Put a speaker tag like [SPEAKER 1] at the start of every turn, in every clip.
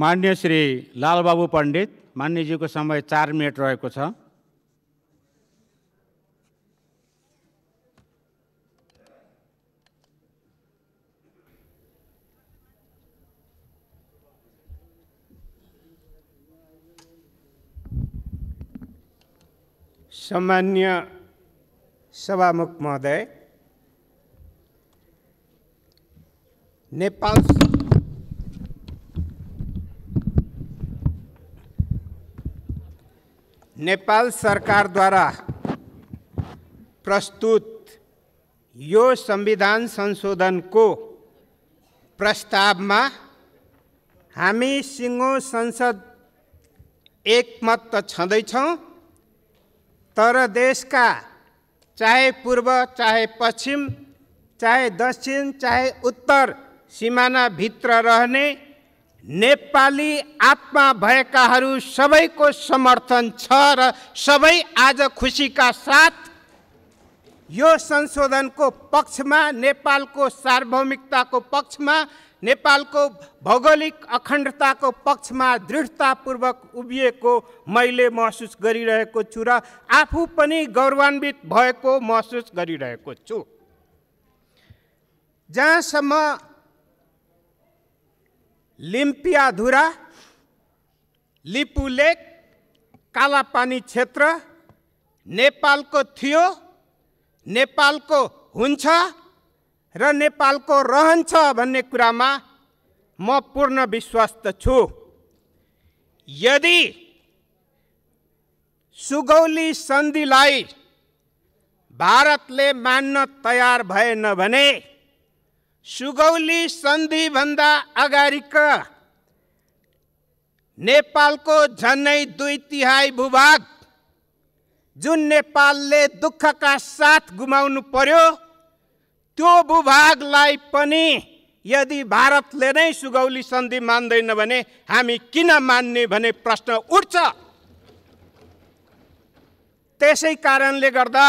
[SPEAKER 1] मान्य श्री लालबाबु पण्डित मान्यजीको समय चार मिनट रहेको छ सामान्य सभामुख महोदय नेपाल नेपाल सरकारद्वारा प्रस्तुत यो संविधान संशोधनको प्रस्तावमा हामी सिङ्गो संसद एकमत त छँदैछौँ तर देशका चाहे पूर्व चाहे पश्चिम चाहे दक्षिण चाहे उत्तर सिमानाभित्र रहने नेपाली आत्मा भएकाहरू सबैको समर्थन छ र सबै आज खुसीका साथ यो संशोधनको पक्षमा नेपालको सार्वभौमिकताको पक्षमा नेपालको भौगोलिक अखण्डताको पक्षमा दृढतापूर्वक उभिएको मैले महसुस गरिरहेको छु र आफू पनि गौरवान्वित भएको महसुस गरिरहेको छु जहाँसम्म लिम्पियाधुरा लिपुलेक कालापानी क्षेत्र नेपालको थियो नेपालको हुन्छ र नेपालको रहन्छ भन्ने कुरामा म पूर्ण विश्वस्त छु यदि सुगौली सन्धिलाई भारतले मान्न तयार भएन भने सुगौली सन्धिभन्दा अगाडिका नेपालको झन्नै दुई तिहाई भूभाग जुन नेपालले दुःखका साथ गुमाउनु पर्यो त्यो भूभागलाई पनि यदि भारतले नै सुगौली सन्धि मान्दैन भने हामी किन मान्ने भने प्रश्न उठ्छ त्यसै कारणले गर्दा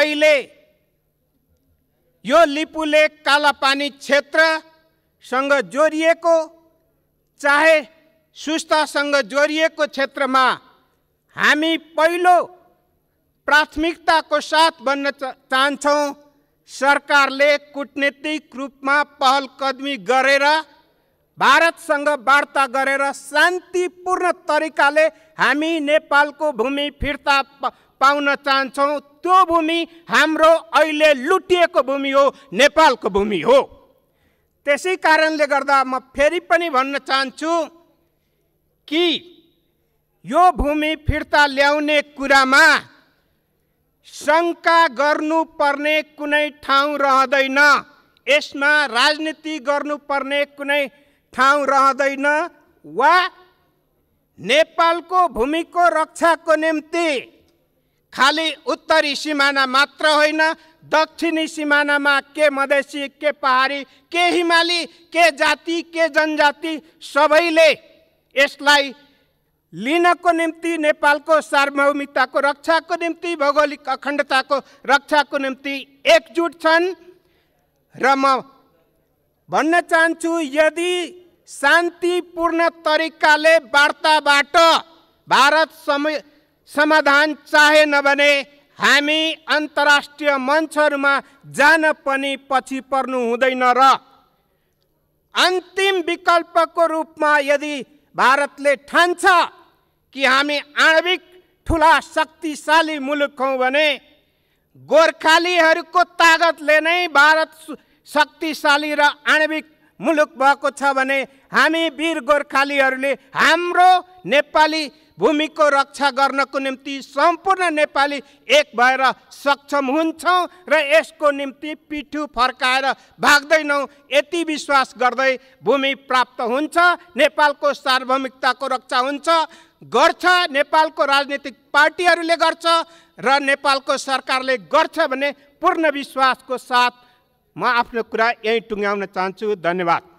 [SPEAKER 1] अहिले यो लिपुले कालापानी क्षेत्रसँग जोडिएको चाहे सुस्तासँग जोडिएको क्षेत्रमा हामी पहिलो प्राथमिकताको साथ भन्न चाहन्छौँ सरकारले कुटनीतिक रूपमा कदमी गरेर भारतसँग वार्ता गरेर शान्तिपूर्ण तरिकाले हामी नेपालको भूमि फिर्ता पाउन चाहन्छौँ त्यो भूमि हाम्रो अहिले लुटिएको भूमि हो नेपालको भूमि हो त्यसै कारणले गर्दा म फेरि पनि भन्न चाहन्छु कि यो भूमि फिर्ता ल्याउने कुरामा शङ्का गर्नुपर्ने कुनै ठाउँ रहँदैन यसमा राजनीति गर्नुपर्ने कुनै ठाउँ रहँदैन वा नेपालको भूमिको रक्षाको निम्ति खालि उत्तरी सिमाना मात्र होइन दक्षिणी सिमानामा के मधेसी के पहाडी के हिमाली के जाति के जनजाति सबैले यसलाई लिनको निम्ति नेपालको सार्वभौमिकताको रक्षाको निम्ति भौगोलिक अखण्डताको रक्षाको निम्ति एकजुट छन् र म भन्न चाहन्छु यदि शान्तिपूर्ण तरिकाले वार्ताबाट भारत समय समाधान चाहे नभने हामी अन्तर्राष्ट्रिय मञ्चहरूमा जान पनि पछि पर्नु हुँदैन र अन्तिम विकल्पको रूपमा यदि भारतले ठान्छ कि हामी आणविक ठुला शक्तिशाली मुलुक हौँ भने गोर्खालीहरूको तागतले नै भारत शक्तिशाली र आणविक मुलुक भएको छ भने हामी वीर गोर्खालीहरूले हाम्रो नेपाली भूमिको रक्षा गर्नको निम्ति सम्पूर्ण नेपाली एक भएर सक्षम हुन्छौँ र यसको निम्ति पिठु फर्काएर भाग्दैनौँ यति विश्वास गर्दै भूमि प्राप्त हुन्छ नेपालको सार्वभौमिकताको रक्षा हुन्छ गर्छ नेपालको राजनीतिक पार्टीहरूले गर्छ र नेपालको सरकारले गर्छ भने पूर्ण विश्वासको साथ म आफ्नो कुरा यहीँ टुङ्ग्याउन चाहन्छु धन्यवाद